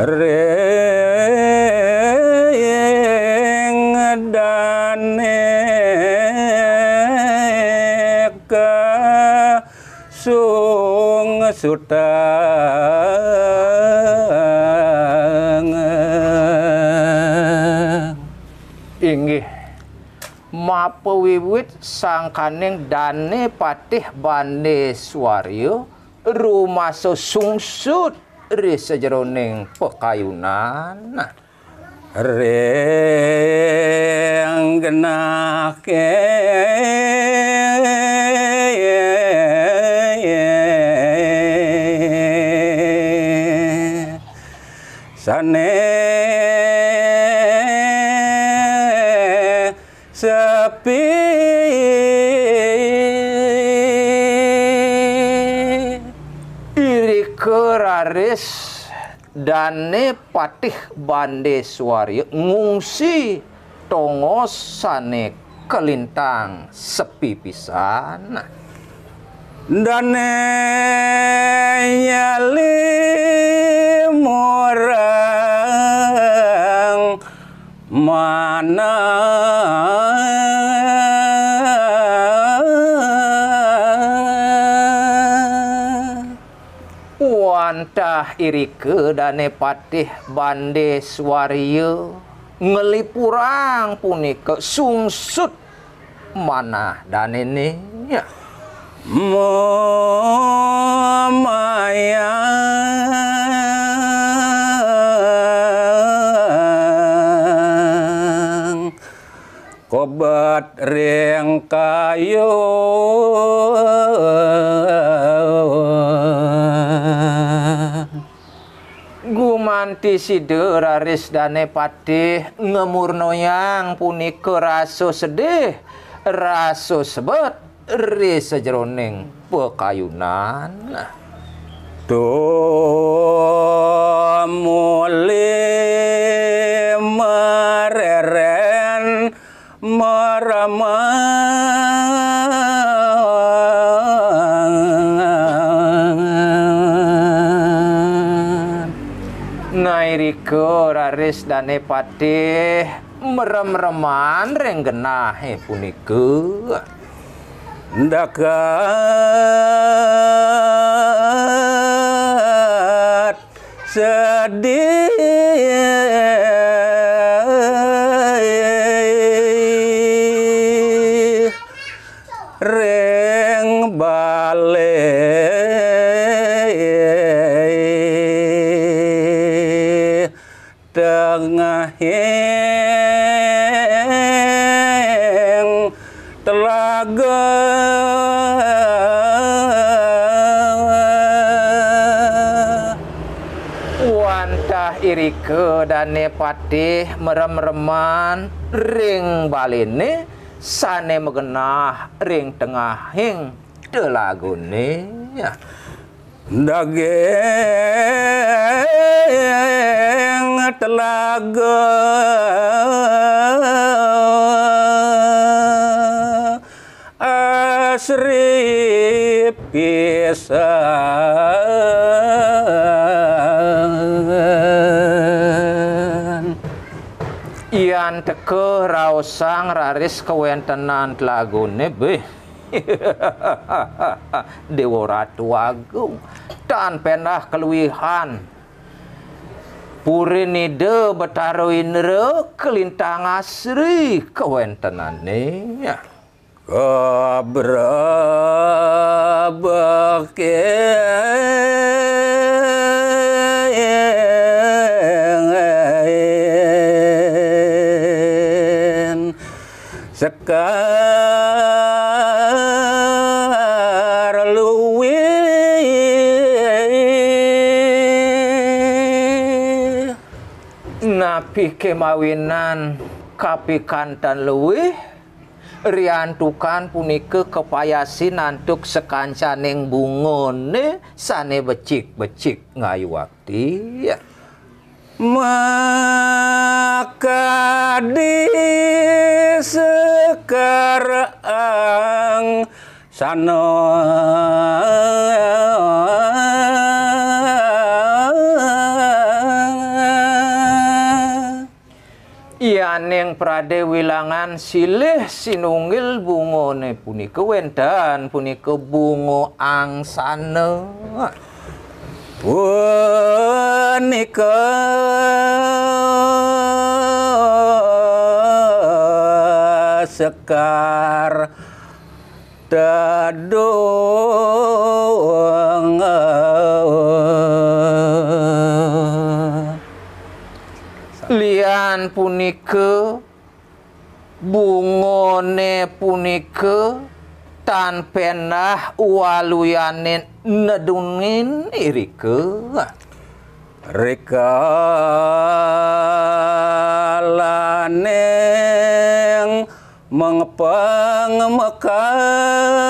ring dane ke sung sutang inggih mapo wiwit sangkaning dane patih bane suwaryo rumaso sungsut ri sejeroning pekayunan nah. ring genake Haris dane patih bandeswari ngungsi tongos sane kelintang sepi pisan dane yali morang mana Lantah irike dane patih bande swario ngelipurang punika sungsut mana dane ninya Momaya Kobat ring kayu Ngerti sidur aris dane patih ngemurnoyang punika raso sedih, raso sebet, ris sejeroning pekayunan. Do mule mereren merama punika Raris dan Patih merem-reman renggenah puniku dekat sedih ing telaga wantah irike dane patih merem-reman ring baline sane megenah ring tengahing telagune ya daging telaga asri pisan yan teke rausang raris kewentenan telagune beh Dewa Ratu Agung dan pernah keluihan Purinide betaro indra kelintang asri kewentenane Kebrabake Sekarang Pi kemawinan kapikan dan luwih riantukan punike kepayasi nantuk sekancaning bungone sane becik-becik ngayu wakti ya. maka di sekarang sano saning prade wilangan silih sinungil bungo punika wendan punika bungo angsana punika sekar dadu Iman punike bungone punike tanpenah waluyanen nedungin irike rekalaneng mengepang mekan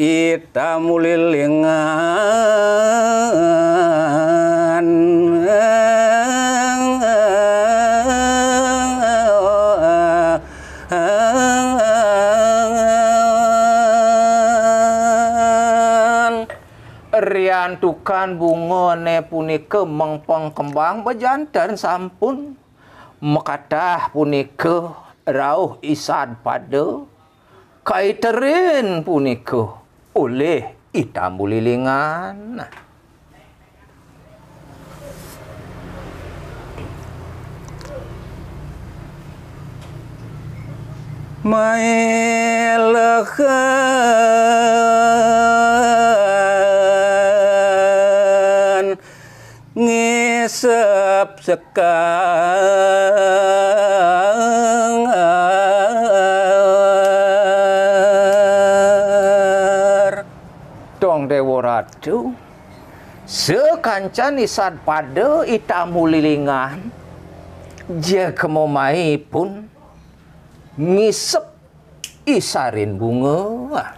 Ita itamulilingan riantukan ne punike mengpong kembang bejantan sampun mekadah punike rauh isad pada kaiterin punike oleh Itamu Lilingan. Melekan ngisep sekali Dong Dewa Ratu sekancan isat pada itamu lilingan je kemomai pun ngisep isarin bunga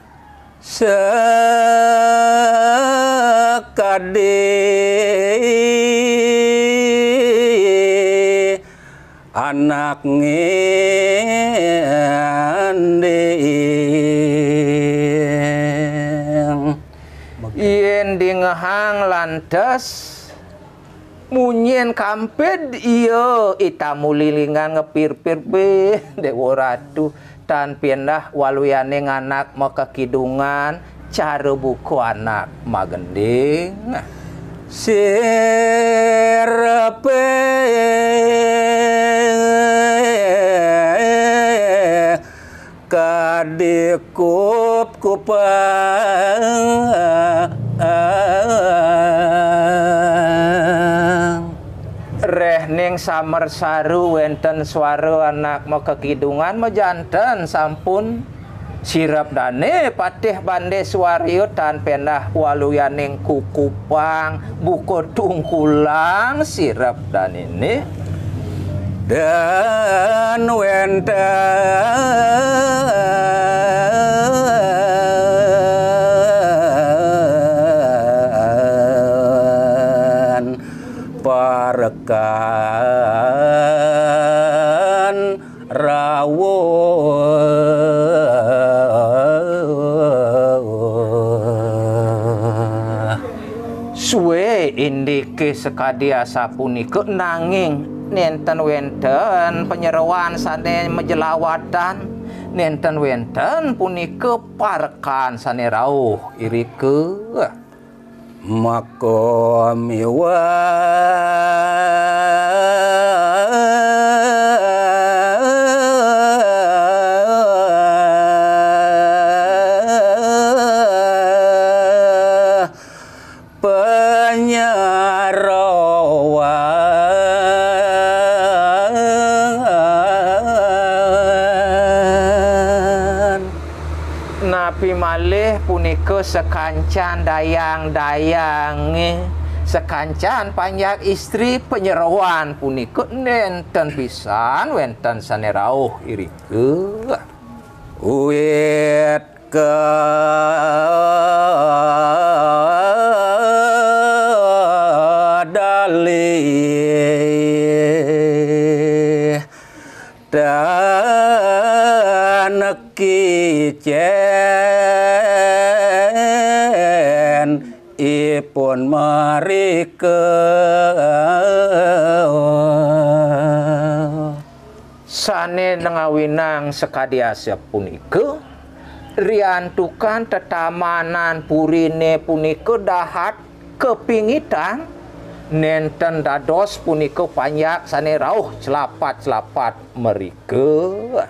sekade anak ngende ngehang lantas munyin kamped iya muli lingan ngepir-pir dewo ratu dan pindah waluyane nganak mau kekidungan cara buku anak magending nah. sirpe kadikup kupang Neng samar saru wenten suara anak mau kekidungan mau janten sampun sirap dane patih bande swario pendah waluyan neng kukupang buko tungkulang sirap dan ini dan wenten indiki sekadiasa ke nanging nenten wenten penyeruan sane menjelawatan nenten wenten puni keparkan sane rauh irike maka miwa Nabi malih punika sekancan dayang-dayang sekancan panjang istri penyerowan punika nenten pisan wenten sanerauh irike uwit ke sane nengawinang sekadiasa punike, riantukan tetamanan purine punike dahat kepingitan nenten dados punika panjak sane rauh celapat-celapat mereka